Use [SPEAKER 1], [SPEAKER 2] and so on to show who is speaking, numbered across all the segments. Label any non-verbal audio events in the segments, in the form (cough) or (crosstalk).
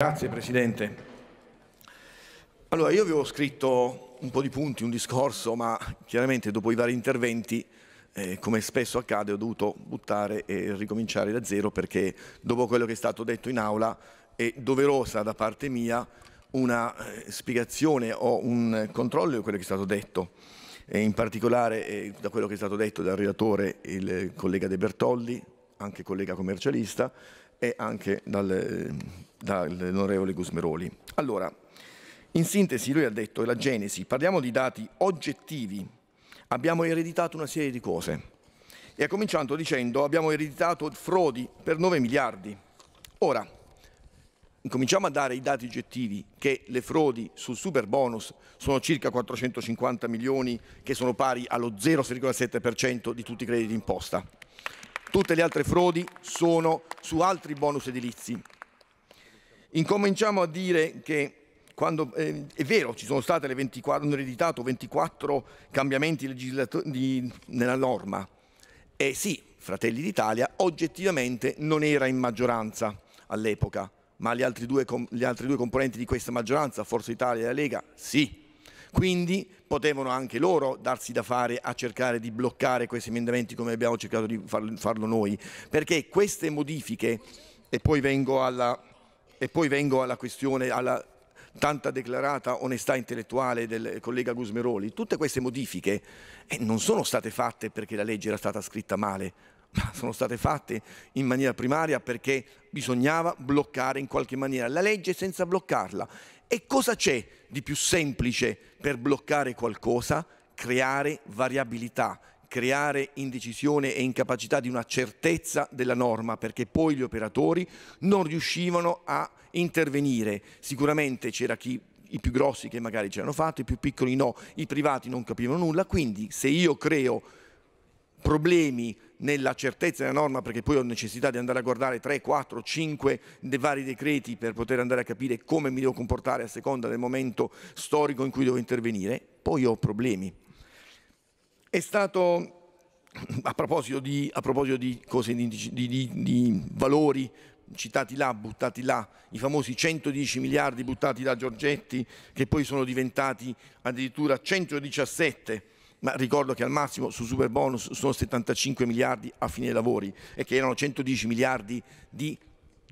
[SPEAKER 1] Grazie Presidente. Allora, io avevo scritto un po' di punti, un discorso, ma chiaramente dopo i vari interventi, eh, come spesso accade, ho dovuto buttare e ricominciare da zero perché dopo quello che è stato detto in aula è doverosa da parte mia una eh, spiegazione o un controllo di quello che è stato detto. E in particolare eh, da quello che è stato detto dal relatore, il collega De Bertolli, anche collega commercialista, e anche dal eh, dall'onorevole Gusmeroli. Allora, in sintesi lui ha detto è la genesi, parliamo di dati oggettivi, abbiamo ereditato una serie di cose e ha cominciato dicendo abbiamo ereditato frodi per 9 miliardi. Ora, cominciamo a dare i dati oggettivi che le frodi sul super bonus sono circa 450 milioni che sono pari allo 0,7% di tutti i crediti d'imposta. Tutte le altre frodi sono su altri bonus edilizi incominciamo a dire che quando, eh, è vero, ci sono state le 24, hanno ereditato 24 cambiamenti legislativi nella norma. E sì, Fratelli d'Italia oggettivamente non era in maggioranza all'epoca, ma gli altri, due, gli altri due componenti di questa maggioranza, Forza Italia e la Lega, sì. Quindi potevano anche loro darsi da fare a cercare di bloccare questi emendamenti come abbiamo cercato di farlo noi, perché queste modifiche, e poi vengo alla, e poi vengo alla questione, alla tanta declarata onestà intellettuale del collega Gusmeroli, tutte queste modifiche eh, non sono state fatte perché la legge era stata scritta male, ma sono state fatte in maniera primaria perché bisognava bloccare in qualche maniera la legge senza bloccarla. E cosa c'è di più semplice per bloccare qualcosa? Creare variabilità, creare indecisione e incapacità di una certezza della norma perché poi gli operatori non riuscivano a intervenire. Sicuramente c'era chi i più grossi che magari ce l'hanno fatto, i più piccoli no, i privati non capivano nulla, quindi se io creo problemi nella certezza della norma perché poi ho necessità di andare a guardare 3, 4, 5 dei vari decreti per poter andare a capire come mi devo comportare a seconda del momento storico in cui devo intervenire, poi ho problemi. È stato a proposito di, a proposito di, cose, di, di valori citati là, buttati là, i famosi 110 miliardi buttati da Giorgetti che poi sono diventati addirittura 117 ma ricordo che al massimo su super bonus sono 75 miliardi a fine lavori e che erano 110 miliardi di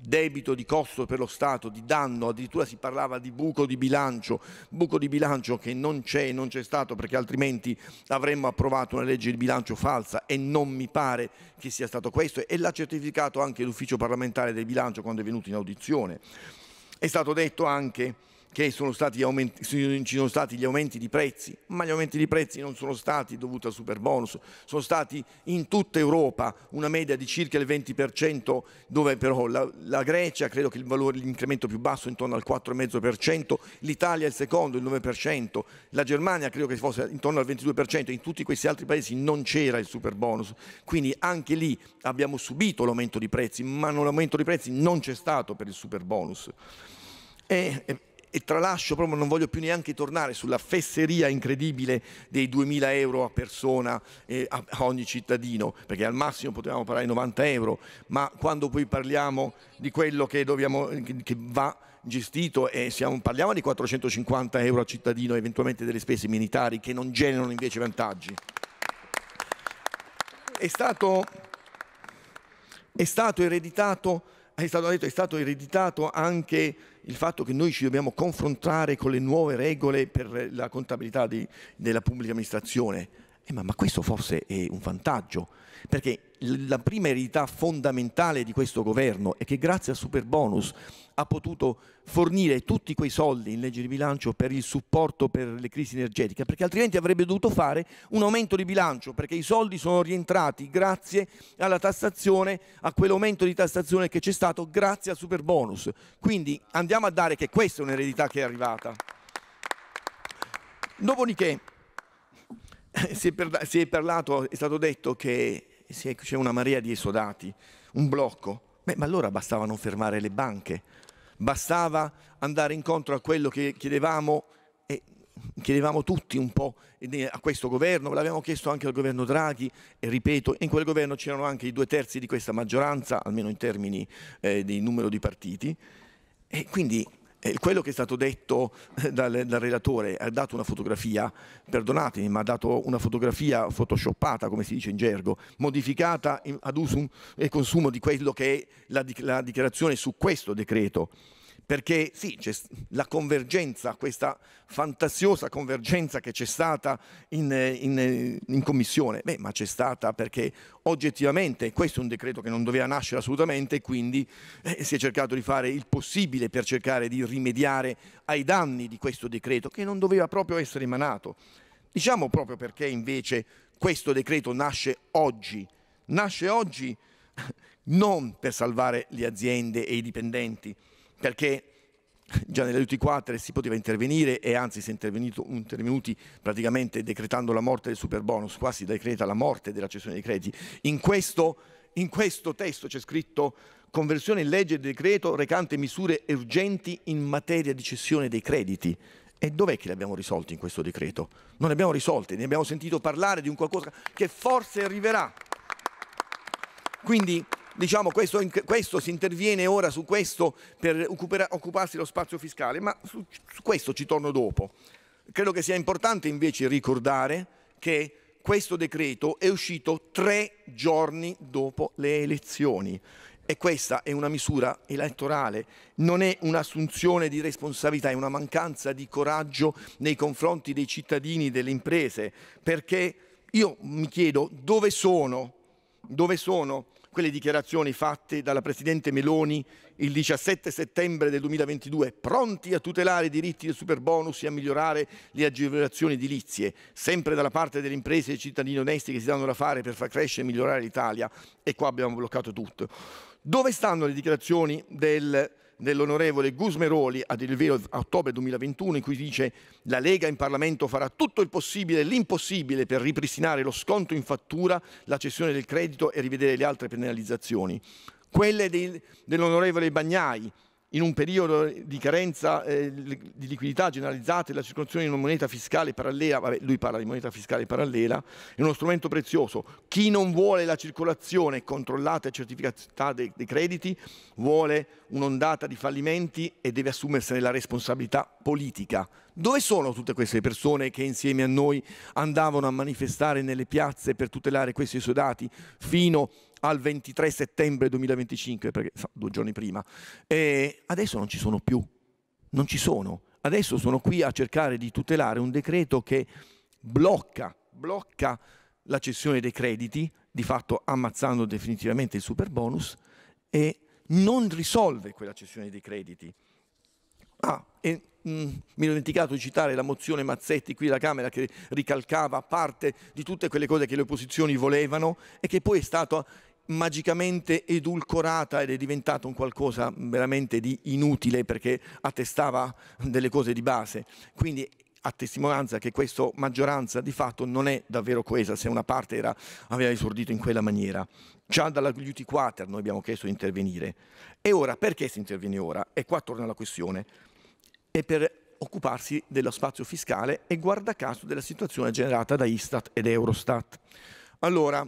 [SPEAKER 1] debito di costo per lo Stato, di danno, addirittura si parlava di buco di bilancio, buco di bilancio che non c'è e non c'è stato perché altrimenti avremmo approvato una legge di bilancio falsa e non mi pare che sia stato questo e l'ha certificato anche l'ufficio parlamentare del bilancio quando è venuto in audizione. È stato detto anche che sono stati aumenti, ci sono stati gli aumenti di prezzi, ma gli aumenti di prezzi non sono stati dovuti al super bonus, sono stati in tutta Europa una media di circa il 20%, dove però la, la Grecia credo che il valore, l'incremento più basso è intorno al 4,5%, l'Italia il secondo, il 9%, la Germania credo che fosse intorno al 22%, in tutti questi altri paesi non c'era il super bonus, quindi anche lì abbiamo subito l'aumento di prezzi, ma l'aumento di prezzi non c'è stato per il super bonus. E, e tralascio proprio, non voglio più neanche tornare sulla fesseria incredibile dei 2.000 euro a persona, eh, a, ogni cittadino, perché al massimo potevamo parlare di 90 euro, ma quando poi parliamo di quello che, dobbiamo, che va gestito e siamo, parliamo di 450 euro a cittadino, eventualmente delle spese militari che non generano invece vantaggi. È stato, è stato ereditato, è stato detto, è stato ereditato anche il fatto che noi ci dobbiamo confrontare con le nuove regole per la contabilità di, della pubblica amministrazione. Eh, ma, ma questo forse è un vantaggio perché la prima eredità fondamentale di questo governo è che grazie al super bonus ha potuto fornire tutti quei soldi in legge di bilancio per il supporto per le crisi energetiche, perché altrimenti avrebbe dovuto fare un aumento di bilancio, perché i soldi sono rientrati grazie alla tassazione, a quell'aumento di tassazione che c'è stato grazie al super bonus. Quindi andiamo a dare che questa è un'eredità che è arrivata. Dopodiché (laughs) si, è per, si è parlato, è stato detto che c'è una marea di esodati, un blocco. Beh, ma allora bastava non fermare le banche, bastava andare incontro a quello che chiedevamo e chiedevamo tutti un po' a questo governo, l'abbiamo chiesto anche al governo Draghi e ripeto, in quel governo c'erano anche i due terzi di questa maggioranza, almeno in termini eh, di numero di partiti. E quindi eh, quello che è stato detto eh, dal, dal, relatore, ha dato una fotografia, perdonatemi, ma ha dato una fotografia photoshoppata, come si dice in gergo, modificata ad uso e consumo di quello che è la, la dichiarazione su questo decreto perché sì, c'è la convergenza, questa fantasiosa convergenza che c'è stata in, in, in commissione, Beh, ma c'è stata perché oggettivamente questo è un decreto che non doveva nascere assolutamente, e quindi eh, si è cercato di fare il possibile per cercare di rimediare ai danni di questo decreto che non doveva proprio essere emanato. Diciamo proprio perché invece questo decreto nasce oggi, nasce oggi (laughs) non per salvare le aziende e i dipendenti, perché già negli aiuti 4 si poteva intervenire e anzi si è intervenuti praticamente decretando la morte del super bonus, qua si decreta la morte della cessione dei crediti. In questo, in questo testo c'è scritto conversione in legge del decreto recante misure urgenti in materia di cessione dei crediti. E dov'è che le abbiamo risolte in questo decreto? Non le abbiamo risolte, ne abbiamo sentito parlare di un qualcosa che forse arriverà. Quindi diciamo, questo, questo, si interviene ora su questo per occuparsi dello spazio fiscale, ma su, su questo ci torno dopo. Credo che sia importante invece ricordare che questo decreto è uscito tre giorni dopo le elezioni e questa è una misura elettorale, non è un'assunzione di responsabilità, è una mancanza di coraggio nei confronti dei cittadini e delle imprese, perché io mi chiedo dove sono, dove sono quelle dichiarazioni fatte dalla Presidente Meloni il 17 settembre del 2022, pronti a tutelare i diritti del superbonus e a migliorare le agevolazioni edilizie, sempre dalla parte delle imprese e dei cittadini onesti che si danno da fare per far crescere e migliorare l'Italia, e qua abbiamo bloccato tutto. Dove stanno le dichiarazioni del dell'onorevole Gusmeroli a del vero a ottobre 2021 in cui dice la Lega in Parlamento farà tutto il possibile e l'impossibile per ripristinare lo sconto in fattura, la cessione del credito e rivedere le altre penalizzazioni. Quelle dell'onorevole Bagnai in un periodo di carenza eh, di liquidità generalizzata e la circolazione di una moneta fiscale parallela, vabbè, lui parla di moneta fiscale parallela, è uno strumento prezioso. Chi non vuole la circolazione controllata e certificata dei, dei crediti vuole un'ondata di fallimenti e deve assumersene la responsabilità politica. Dove sono tutte queste persone che insieme a noi andavano a manifestare nelle piazze per tutelare questi suoi dati fino a al 23 settembre 2025, perché due giorni prima, e adesso non ci sono più, non ci sono. Adesso sono qui a cercare di tutelare un decreto che blocca, blocca la cessione dei crediti, di fatto ammazzando definitivamente il super bonus, e non risolve quella cessione dei crediti. Ah, e mh, mm, mi ero dimenticato di citare la mozione Mazzetti qui alla Camera che ricalcava parte di tutte quelle cose che le opposizioni volevano e che poi è stato magicamente edulcorata ed è diventato un qualcosa veramente di inutile perché attestava delle cose di base. Quindi a testimonianza che questa maggioranza di fatto non è davvero coesa se una parte era, aveva esordito in quella maniera. Già dalla Duty Quater noi abbiamo chiesto di intervenire. E ora perché si interviene ora? E qua torna la questione. È per occuparsi dello spazio fiscale e guarda caso della situazione generata da Istat ed Eurostat. Allora,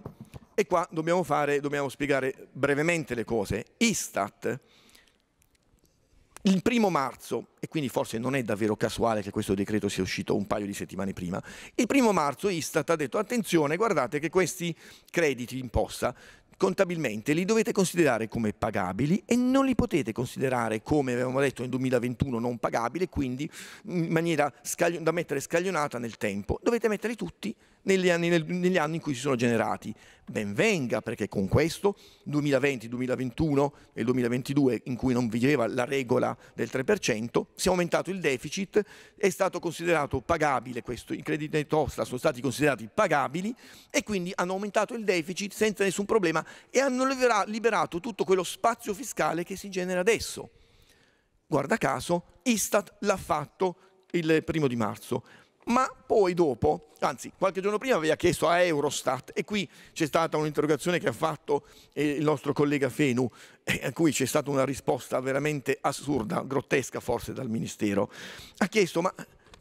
[SPEAKER 1] e qua dobbiamo, fare, dobbiamo spiegare brevemente le cose. Istat, il primo marzo, e quindi forse non è davvero casuale che questo decreto sia uscito un paio di settimane prima, il primo marzo Istat ha detto attenzione, guardate che questi crediti d'imposta contabilmente li dovete considerare come pagabili e non li potete considerare come avevamo detto nel 2021 non pagabili, quindi in maniera da mettere scaglionata nel tempo. Dovete metterli tutti negli anni, nel, negli anni in cui si sono generati. Ben venga perché con questo 2020, 2021 e 2022 in cui non viveva la regola del 3%, si è aumentato il deficit, è stato considerato pagabile questo, i crediti net OSLA sono stati considerati pagabili e quindi hanno aumentato il deficit senza nessun problema e hanno liberato tutto quello spazio fiscale che si genera adesso. Guarda caso, Istat l'ha fatto il primo di marzo ma poi dopo, anzi qualche giorno prima aveva chiesto a Eurostat e qui c'è stata un'interrogazione che ha fatto eh, il nostro collega Fenu, eh, a cui c'è stata una risposta veramente assurda, grottesca forse dal Ministero, ha chiesto ma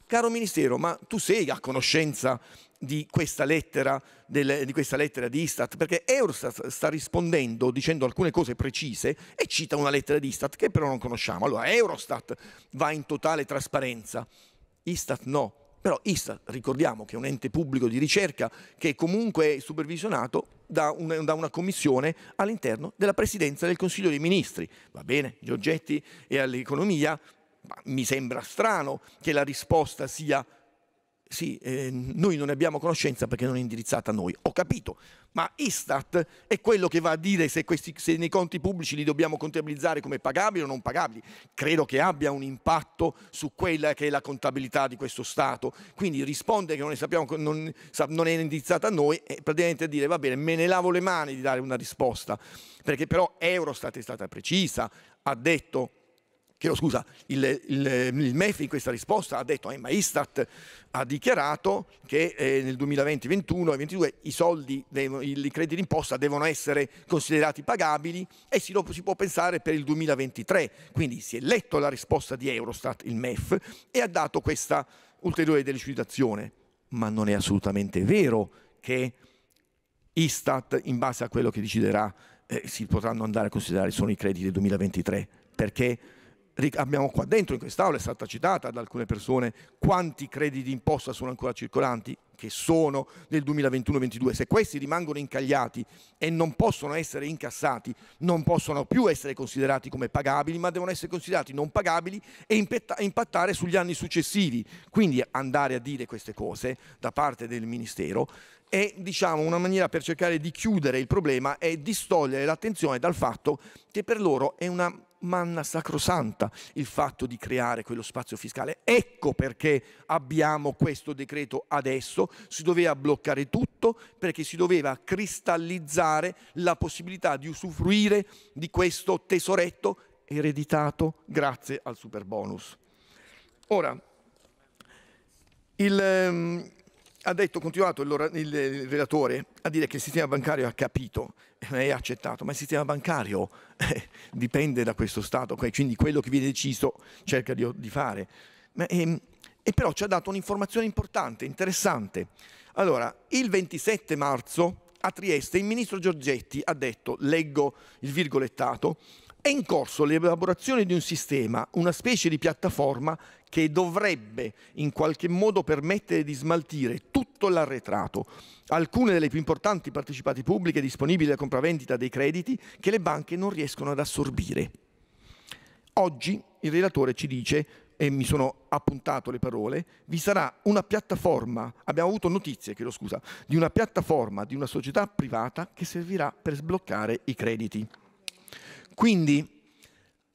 [SPEAKER 1] caro Ministero, ma tu sei a conoscenza di questa, lettera, del, di questa lettera di Istat? Perché Eurostat sta rispondendo dicendo alcune cose precise e cita una lettera di Istat che però non conosciamo. Allora Eurostat va in totale trasparenza, Istat no. Però ISA, ricordiamo che è un ente pubblico di ricerca che comunque è supervisionato da una, da una commissione all'interno della Presidenza del Consiglio dei Ministri. Va bene, gli oggetti e all'economia, ma mi sembra strano che la risposta sia sì, eh, noi non ne abbiamo conoscenza perché non è indirizzata a noi. Ho capito, ma Istat è quello che va a dire se, questi, se nei conti pubblici li dobbiamo contabilizzare come pagabili o non pagabili. Credo che abbia un impatto su quella che è la contabilità di questo Stato. Quindi rispondere che non, sappiamo, non, non è indirizzata a noi è praticamente dire va bene, me ne lavo le mani di dare una risposta. Perché però Eurostat è stata precisa, ha detto chiedo scusa, il, il, il, MEF in questa risposta ha detto, eh, ma Istat ha dichiarato che eh, nel 2020, 2021 e 2022 i soldi, i crediti d'imposta devono essere considerati pagabili e si, lo, si può pensare per il 2023. Quindi si è letto la risposta di Eurostat, il MEF, e ha dato questa ulteriore delucidazione. Ma non è assolutamente vero che Istat, in base a quello che deciderà, eh, si potranno andare a considerare solo i crediti del 2023, perché abbiamo qua dentro, in quest'Aula, è stata citata da alcune persone, quanti crediti d'imposta sono ancora circolanti, che sono del 2021-22. Se questi rimangono incagliati e non possono essere incassati, non possono più essere considerati come pagabili, ma devono essere considerati non pagabili e impattare sugli anni successivi. Quindi andare a dire queste cose da parte del Ministero è diciamo, una maniera per cercare di chiudere il problema e distogliere l'attenzione dal fatto che per loro è una manna sacrosanta il fatto di creare quello spazio fiscale. Ecco perché abbiamo questo decreto adesso, si doveva bloccare tutto perché si doveva cristallizzare la possibilità di usufruire di questo tesoretto ereditato grazie al super bonus. Ora, il, ehm, ha detto, continuato il, il, relatore a dire che il sistema bancario ha capito e ha accettato, ma il sistema bancario eh, dipende da questo Stato, quindi quello che viene deciso cerca di, di fare. Ma, e, ehm, e però ci ha dato un'informazione importante, interessante. Allora, il 27 marzo a Trieste il ministro Giorgetti ha detto, leggo il virgolettato, è in corso l'elaborazione di un sistema, una specie di piattaforma che dovrebbe in qualche modo permettere di smaltire tutto l'arretrato, alcune delle più importanti partecipate pubbliche disponibili alla compravendita dei crediti che le banche non riescono ad assorbire. Oggi il relatore ci dice e mi sono appuntato le parole, vi sarà una piattaforma, abbiamo avuto notizie, chiedo scusa, di una piattaforma di una società privata che servirà per sbloccare i crediti. Quindi,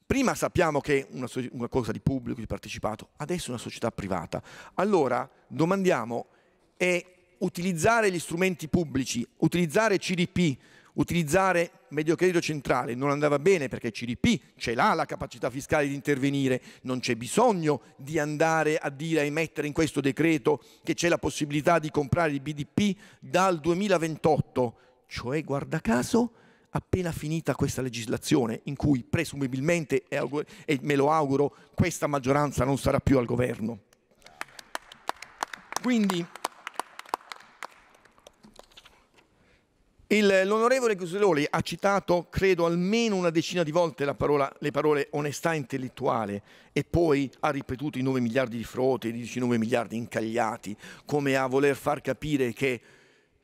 [SPEAKER 1] prima sappiamo che una, una cosa di pubblico, di partecipato, adesso è una società privata. Allora, domandiamo, è utilizzare gli strumenti pubblici, utilizzare CDP, utilizzare Mediocredito Centrale non andava bene perché CDP ce l'ha la capacità fiscale di intervenire, non c'è bisogno di andare a dire, a emettere in questo decreto che c'è la possibilità di comprare il BDP dal 2028, cioè guarda caso appena finita questa legislazione, in cui presumibilmente, e me lo auguro, questa maggioranza non sarà più al governo. Quindi l'onorevole Guseloli ha citato, credo, almeno una decina di volte parola, le parole onestà intellettuale e poi ha ripetuto i 9 miliardi di frode, i 19 miliardi incagliati, come a voler far capire che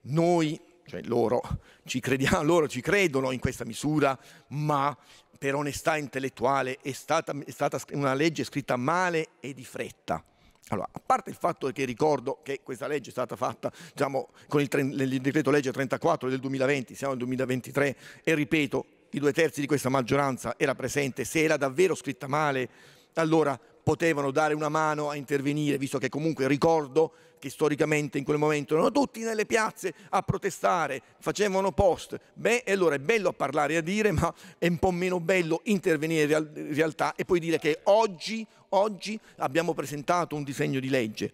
[SPEAKER 1] noi cioè loro ci, crediamo, (laughs) loro ci credono in questa misura, ma per onestà intellettuale è stata, è stata una legge scritta male e di fretta. Allora, a parte il fatto che ricordo che questa legge è stata fatta diciamo, con il, il decreto legge 34 del 2020, siamo nel 2023 e ripeto, i due terzi di questa maggioranza era presente, se era davvero scritta male, allora potevano dare una mano a intervenire, visto che comunque ricordo che storicamente in quel momento erano tutti nelle piazze a protestare, facevano post. Beh, allora è bello parlare e a dire, ma è un po' meno bello intervenire in realtà e poi dire che oggi, oggi abbiamo presentato un disegno di legge.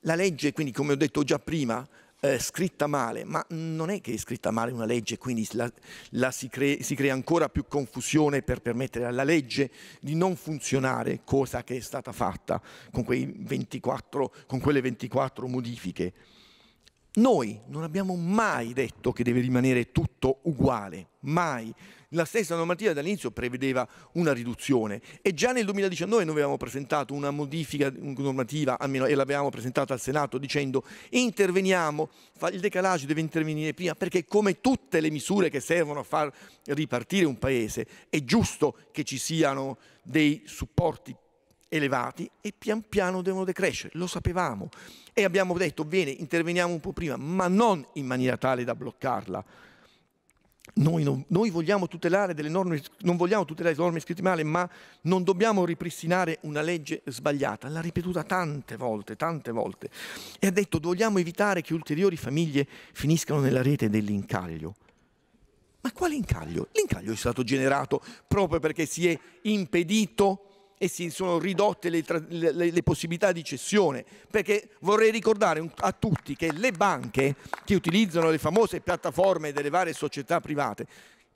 [SPEAKER 1] La legge, quindi, come ho detto già prima, eh, scritta male, ma non è che è scritta male una legge, quindi la, la si, crea, si, crea ancora più confusione per permettere alla legge di non funzionare, cosa che è stata fatta con, 24, con quelle 24 modifiche. Noi non abbiamo mai detto che deve rimanere tutto uguale, mai. La stessa normativa dall'inizio prevedeva una riduzione e già nel 2019 noi avevamo presentato una modifica normativa, almeno e l'avevamo presentata al Senato dicendo interveniamo, il decalage deve intervenire prima perché come tutte le misure che servono a far ripartire un paese è giusto che ci siano dei supporti elevati e pian piano devono decrescere, lo sapevamo. E abbiamo detto, bene, interveniamo un po' prima, ma non in maniera tale da bloccarla. Noi, non, noi vogliamo tutelare delle norme, non vogliamo tutelare le norme scritte male, ma non dobbiamo ripristinare una legge sbagliata. L'ha ripetuta tante volte, tante volte. E ha detto, vogliamo evitare che ulteriori famiglie finiscano nella rete dell'incaglio. Ma quale incaglio? L'incaglio è stato generato proprio perché si è impedito e si sono ridotte le, le, le possibilità di cessione, perché vorrei ricordare a tutti che le banche che utilizzano le famose piattaforme delle varie società private,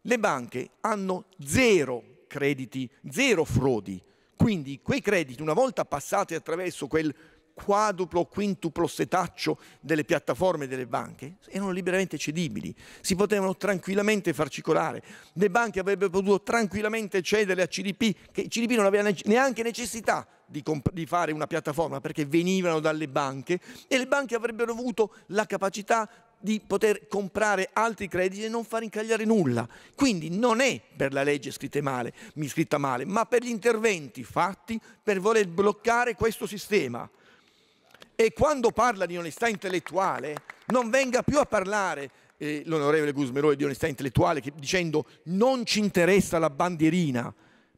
[SPEAKER 1] le banche hanno zero crediti, zero frodi, quindi quei crediti una volta passati attraverso quel quadruplo quintuplo setaccio delle piattaforme delle banche erano liberamente cedibili, si potevano tranquillamente far circolare. Le banche avrebbero potuto tranquillamente cedere a CDP, che CDP non aveva neanche necessità di, di, fare una piattaforma perché venivano dalle banche e le banche avrebbero avuto la capacità di poter comprare altri crediti e non far incagliare nulla. Quindi non è per la legge scritta male, scritta male ma per gli interventi fatti per voler bloccare questo sistema e quando parla di onestà intellettuale non venga più a parlare eh, l'onorevole Gusmeroli di onestà intellettuale che, dicendo non ci interessa la bandierina,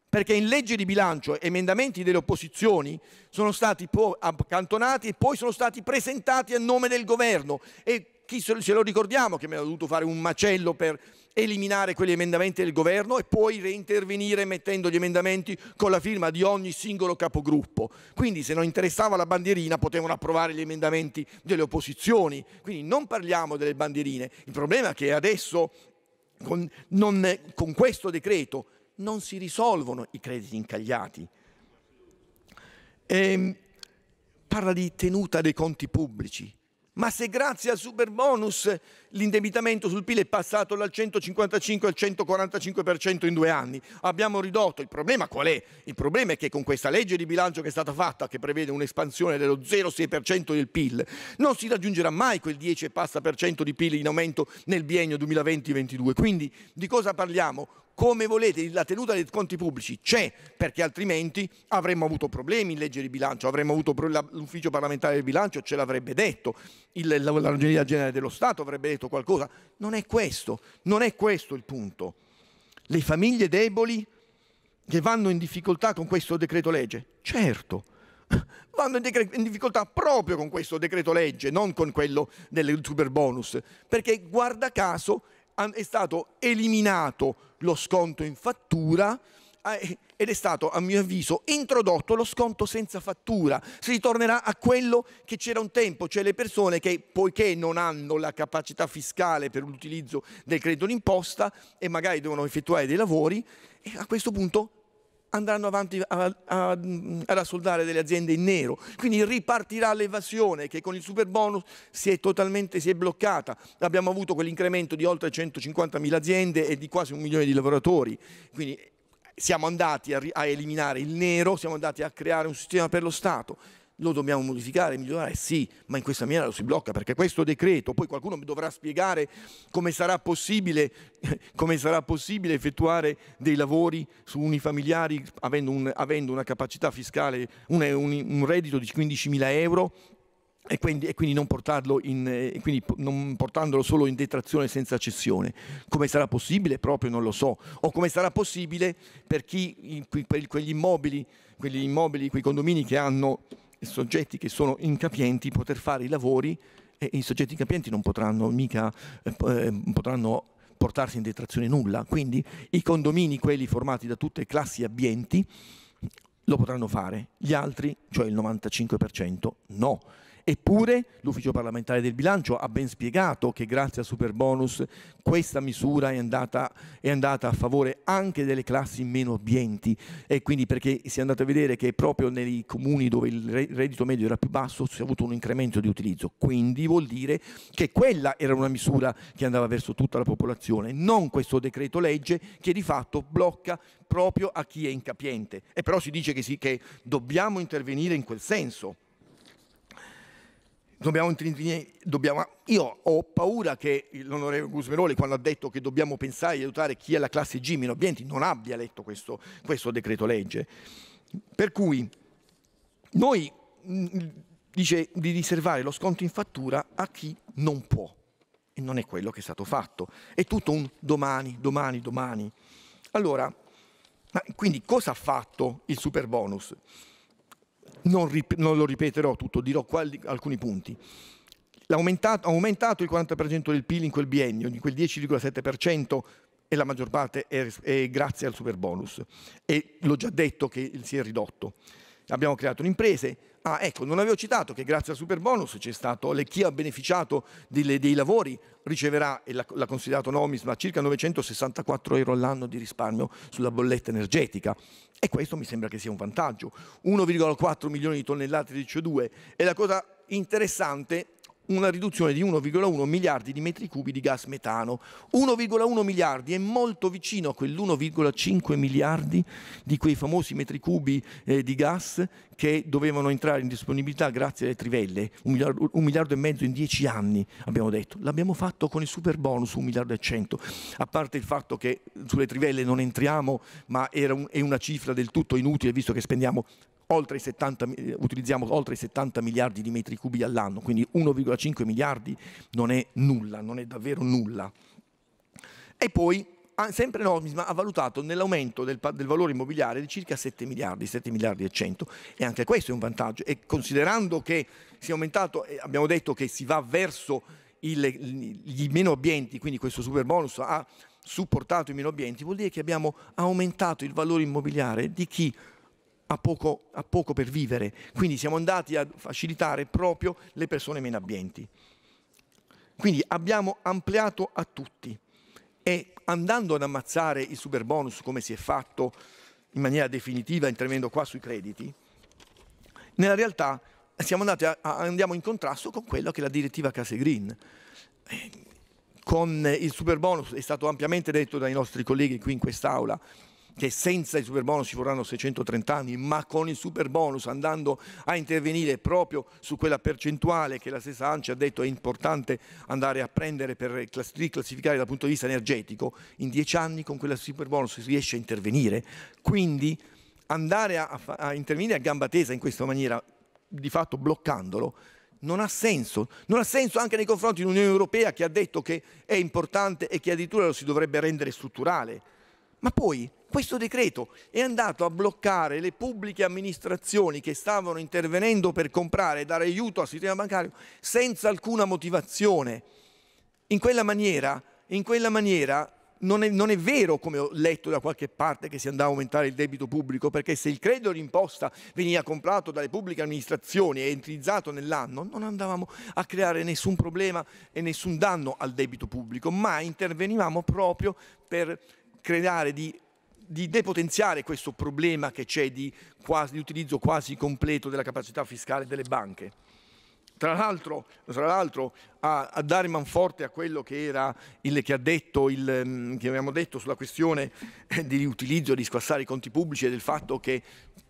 [SPEAKER 1] perché in legge di bilancio emendamenti delle opposizioni sono stati accantonati e poi sono stati presentati a nome del governo e chi se lo ricordiamo che abbiamo dovuto fare un macello per eliminare quegli emendamenti del governo e poi reintervenire mettendo gli emendamenti con la firma di ogni singolo capogruppo. Quindi se non interessava la bandierina potevano approvare gli emendamenti delle opposizioni. Quindi non parliamo delle bandierine. Il problema è che adesso con, non, con questo decreto non si risolvono i crediti incagliati. E, ehm, parla di tenuta dei conti pubblici. Ma se grazie al super bonus l'indebitamento sul PIL è passato dal 155 al 145% in due anni, abbiamo ridotto. Il problema qual è? Il problema è che con questa legge di bilancio che è stata fatta, che prevede un'espansione dello 0,6% del PIL, non si raggiungerà mai quel 10 di PIL in aumento nel biennio 2020-2022. Quindi di cosa parliamo? come volete, la tenuta dei conti pubblici c'è, perché altrimenti avremmo avuto problemi in legge di bilancio, avremmo avuto l'ufficio parlamentare del bilancio, ce l'avrebbe detto, la, la generale dello Stato avrebbe detto qualcosa. Non è questo, non è questo il punto. Le famiglie deboli che vanno in difficoltà con questo decreto legge, certo, (laughs) vanno in, difficoltà proprio con questo decreto legge, non con quello del super bonus, perché guarda caso è stato eliminato lo sconto in fattura eh, ed è stato, a mio avviso, introdotto lo sconto senza fattura. Si ritornerà a quello che c'era un tempo, cioè le persone che poiché non hanno la capacità fiscale per l'utilizzo del credito d'imposta e magari devono effettuare dei lavori, eh, a questo punto andranno avanti a, assoldare delle aziende in nero, quindi ripartirà l'evasione che con il super bonus si è totalmente si è bloccata, abbiamo avuto quell'incremento di oltre 150.000 aziende e di quasi un milione di lavoratori, quindi siamo andati a, a eliminare il nero, siamo andati a creare un sistema per lo Stato, lo dobbiamo modificare, migliorare? Sì, ma in questa maniera lo si blocca perché questo decreto, poi qualcuno mi dovrà spiegare come sarà possibile, (laughs) come sarà possibile effettuare dei lavori su unifamiliari avendo, un, avendo una capacità fiscale, un, un, un reddito di 15.000 euro e quindi, e quindi, non, portarlo in, quindi non portandolo solo in detrazione senza cessione. Come sarà possibile? Proprio non lo so. O come sarà possibile per chi, per quegli immobili, quegli immobili, quei condomini che hanno soggetti che sono incapienti poter fare i lavori e i soggetti incapienti non potranno mica eh, eh potranno portarsi in detrazione nulla. Quindi i condomini, quelli formati da tutte le classi abbienti, lo potranno fare, gli altri, cioè il 95%, no. Eppure l'Ufficio parlamentare del bilancio ha ben spiegato che grazie al super bonus questa misura è andata, è andata a favore anche delle classi meno abbienti e quindi perché si è andato a vedere che proprio nei comuni dove il reddito medio era più basso si è avuto un incremento di utilizzo. Quindi vuol dire che quella era una misura che andava verso tutta la popolazione, non questo decreto legge che di fatto blocca proprio a chi è incapiente. E però si dice che, sì, che dobbiamo intervenire in quel senso. Dobbiamo, dobbiamo, io ho paura che l'onorevole Gusmeroli quando ha detto che dobbiamo pensare di aiutare chi è la classe G meno ambienti non abbia letto questo, questo decreto legge. Per cui noi mh, mm, dice di riservare lo sconto in fattura a chi non può e non è quello che è stato fatto. È tutto un domani, domani, domani. Allora, quindi cosa ha fatto il super bonus? non, rip- non lo ripeterò tutto, dirò quali, alcuni punti. Ha aumentato il 40% del PIL in quel biennio, di quel 10,7% e la maggior parte è, è grazie al super bonus. E l'ho già detto che si è ridotto. Abbiamo creato le imprese, Ah, ecco, non avevo citato che grazie al super bonus c'è stato, chi ha beneficiato delle, dei lavori riceverà, e l'ha considerato Nomis, ma circa 964 euro all'anno di risparmio sulla bolletta energetica. E questo mi sembra che sia un vantaggio. 1,4 milioni di tonnellate di CO2. E la cosa interessante una riduzione di 1,1 miliardi di metri cubi di gas metano. 1,1 miliardi è molto vicino a quell'1,5 miliardi di quei famosi metri cubi eh, di gas che dovevano entrare in disponibilità grazie alle trivelle, un miliardo, un miliardo e mezzo in dieci anni, abbiamo detto. L'abbiamo fatto con il super bonus, un miliardo e cento, a parte il fatto che sulle trivelle non entriamo, ma un, è una cifra del tutto inutile, visto che spendiamo oltre 70, eh, utilizziamo oltre i 70 miliardi di metri cubi all'anno, quindi 1,5 miliardi non è nulla, non è davvero nulla. E poi sempre Nomisma ha valutato nell'aumento del, del, valore immobiliare di circa 7 miliardi, 7 miliardi e 100 e anche questo è un vantaggio e considerando che si è aumentato, abbiamo detto che si va verso il, gli meno ambienti, quindi questo super bonus ha supportato i meno ambienti, vuol dire che abbiamo aumentato il valore immobiliare di chi a poco, ha poco per vivere, quindi siamo andati a facilitare proprio le persone meno abbienti. Quindi abbiamo ampliato a tutti e andando ad ammazzare il super bonus come si è fatto in maniera definitiva intervenendo qua sui crediti, nella realtà a, a, andiamo in contrasto con quello che è la direttiva Case Green. Con il super bonus, è stato ampiamente detto dai nostri colleghi qui in quest'Aula, che senza il super bonus ci vorranno 630 anni, ma con il super bonus andando a intervenire proprio su quella percentuale che la stessa ANCI ha detto è importante andare a prendere per riclassificare dal punto di vista energetico, in dieci anni con quella super bonus si riesce a intervenire. Quindi andare a, a intervenire a gamba tesa in questa maniera, di fatto bloccandolo, non ha senso. Non ha senso anche nei confronti dell'Unione Europea che ha detto che è importante e che addirittura lo si dovrebbe rendere strutturale ma poi questo decreto è andato a bloccare le pubbliche amministrazioni che stavano intervenendo per comprare e dare aiuto al sistema bancario senza alcuna motivazione. In quella maniera, in quella maniera non, è, non è, vero, come ho letto da qualche parte, che si andava a aumentare il debito pubblico, perché se il credito d'imposta veniva comprato dalle pubbliche amministrazioni e utilizzato nell'anno, non andavamo a creare nessun problema e nessun danno al debito pubblico, ma intervenivamo proprio per creare, di, di depotenziare questo problema che c'è di, quasi, di utilizzo quasi completo della capacità fiscale delle banche. Tra l'altro, tra l'altro, a, a dare manforte a quello che, era il, che, ha detto il, mm, che avevamo detto sulla questione eh, di utilizzo di squassare i conti pubblici e del fatto che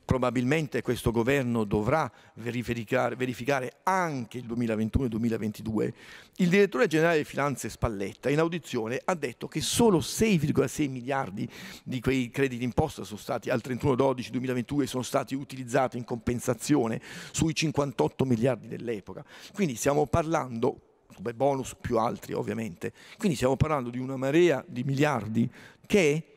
[SPEAKER 1] probabilmente questo governo dovrà verificare, verificare anche il 2021-2022, il direttore generale delle Finanze Spalletta in audizione ha detto che solo 6,6 miliardi di quei crediti imposta sono stati al 31-12-2022 sono stati utilizzati in compensazione sui 58 miliardi dell'epoca. Quindi stiamo parlando bonus più altri ovviamente. Quindi stiamo parlando di una marea di miliardi che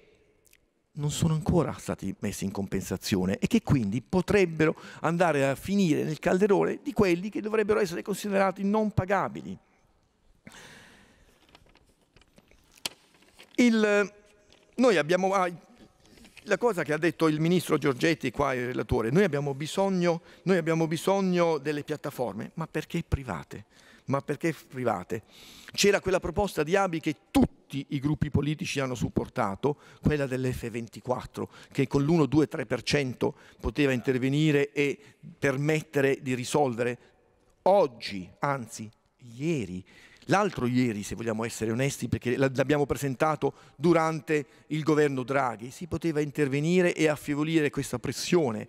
[SPEAKER 1] non sono ancora stati messi in compensazione e che quindi potrebbero andare a finire nel calderone di quelli che dovrebbero essere considerati non pagabili. Il, noi abbiamo, ah, la cosa che ha detto il ministro Giorgetti qua, il relatore, noi abbiamo bisogno, noi abbiamo bisogno delle piattaforme, ma perché private? ma perché private. C'era quella proposta di ABI che tutti i gruppi politici hanno supportato, quella dell'F24, che con l'1-2-3% poteva intervenire e permettere di risolvere oggi, anzi ieri, l'altro ieri, se vogliamo essere onesti, perché l'abbiamo presentato durante il governo Draghi, si poteva intervenire e affievolire questa pressione,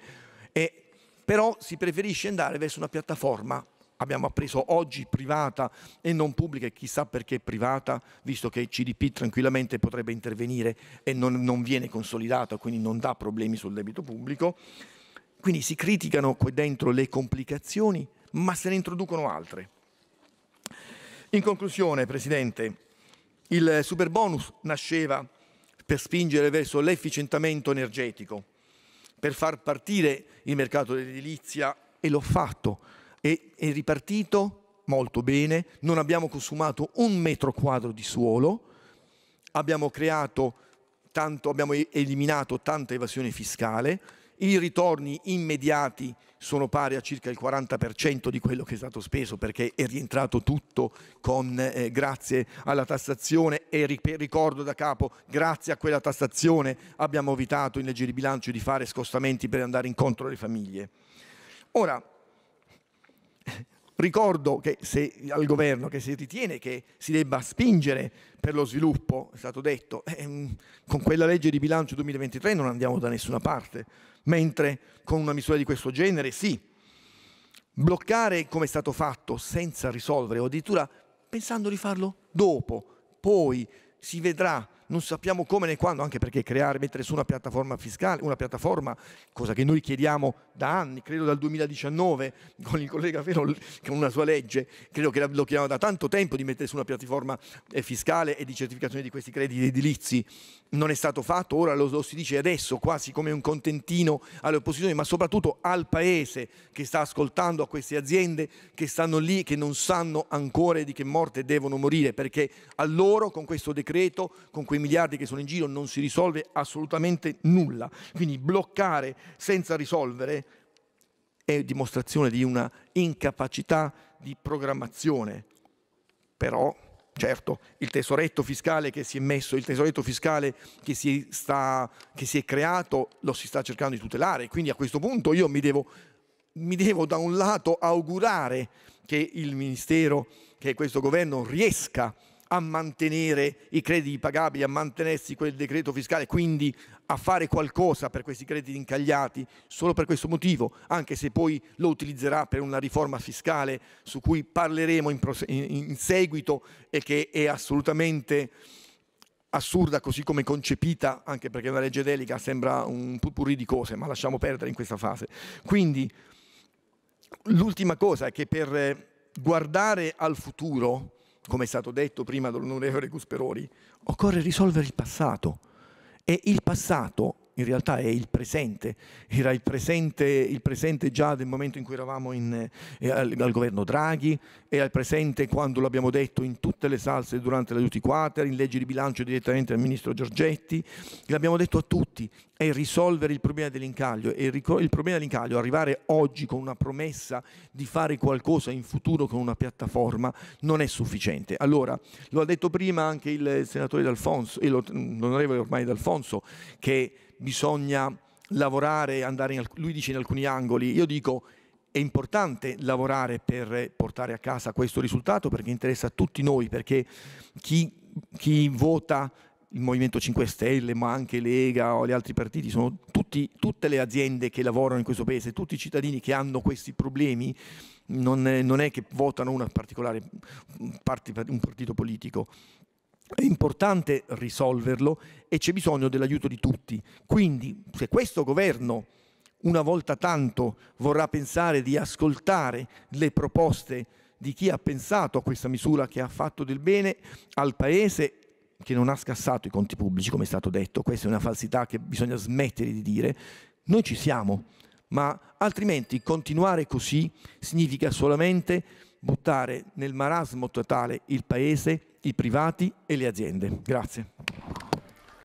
[SPEAKER 1] e, però si preferisce andare verso una piattaforma abbiamo appreso oggi privata e non pubblica e chissà perché privata, visto che il CDP tranquillamente potrebbe intervenire e non, non viene consolidata, quindi non dà problemi sul debito pubblico. Quindi si criticano qui dentro le complicazioni, ma se ne introducono altre. In conclusione, Presidente, il superbonus nasceva per spingere verso l'efficientamento energetico, per far partire il mercato dell'edilizia e l'ho fatto e è ripartito molto bene, non abbiamo consumato un metro quadro di suolo, abbiamo, tanto, abbiamo eliminato tanta evasione fiscale, i ritorni immediati sono pari a circa il 40% di quello che è stato speso perché è rientrato tutto con, eh, grazie alla tassazione e ricordo da capo, grazie a quella tassazione abbiamo evitato in legge di bilancio di fare scostamenti per andare incontro alle famiglie. Ora, Ricordo che se, al governo che si ritiene che si debba spingere per lo sviluppo, è stato detto, eh, ehm, con quella legge di bilancio 2023 non andiamo da nessuna parte, mentre con una misura di questo genere sì. Bloccare come è stato fatto senza risolvere o addirittura pensando di farlo dopo, poi si vedrà non sappiamo come né quando, anche perché creare, mettere su una piattaforma fiscale, una piattaforma, cosa che noi chiediamo da anni, credo dal 2019, (laughs) con il collega Ferro, con una sua legge, credo che lo chiediamo da tanto tempo di mettere su una piattaforma eh, fiscale e di certificazione di questi crediti edilizi, non è stato fatto, ora lo, lo si dice adesso quasi come un contentino alle opposizioni, ma soprattutto al Paese che sta ascoltando, a queste aziende che stanno lì, che non sanno ancora di che morte devono morire, perché a loro con questo decreto, con quei miliardi che sono in giro non si risolve assolutamente nulla. Quindi bloccare senza risolvere è dimostrazione di una incapacità di programmazione. Però, certo, il tesoretto fiscale che si è messo, il tesoretto fiscale che si, sta, che si è creato, lo si sta cercando di tutelare. Quindi a questo punto io mi devo, mi devo da un lato augurare che il Ministero, che questo governo riesca a a mantenere i crediti pagabili, a mantenersi quel decreto fiscale, quindi a fare qualcosa per questi crediti incagliati, solo per questo motivo, anche se poi lo utilizzerà per una riforma fiscale su cui parleremo in, in seguito e che è assolutamente assurda così come concepita, anche perché una legge delica sembra un purri di cose, ma lasciamo perdere in questa fase. Quindi l'ultima cosa è che per guardare al futuro come è stato detto prima dall'onorevole Gusperori, occorre risolvere il passato. E il passato in realtà è il presente, era il presente, il presente già del momento in cui eravamo in, eh, al, al, governo Draghi, era il presente quando l'abbiamo detto in tutte le salse durante la duty quater, in legge di bilancio direttamente al ministro Giorgetti, l'abbiamo detto a tutti, è risolvere il problema dell'incaglio e il problema dell'incaglio, arrivare oggi con una promessa di fare qualcosa in futuro con una piattaforma non è sufficiente. Allora, lo ha detto prima anche il senatore D'Alfonso, l'onorevole ormai D'Alfonso, che bisogna lavorare, andare in, lui dice in alcuni angoli, io dico è importante lavorare per portare a casa questo risultato perché interessa a tutti noi, perché chi, chi vota il Movimento 5 Stelle, ma anche Lega o gli altri partiti, sono tutti, tutte le aziende che lavorano in questo paese, tutti i cittadini che hanno questi problemi, non è, non è che votano una particolare parte, un partito politico, è importante risolverlo e c'è bisogno dell'aiuto di tutti. Quindi, se questo governo una volta tanto vorrà pensare di ascoltare le proposte di chi ha pensato a questa misura che ha fatto del bene al Paese che non ha scassato i conti pubblici, come è stato detto, questa è una falsità che bisogna smettere di dire, noi ci siamo, ma altrimenti continuare così significa solamente buttare nel marasmo totale il Paese i privati e le aziende. Grazie.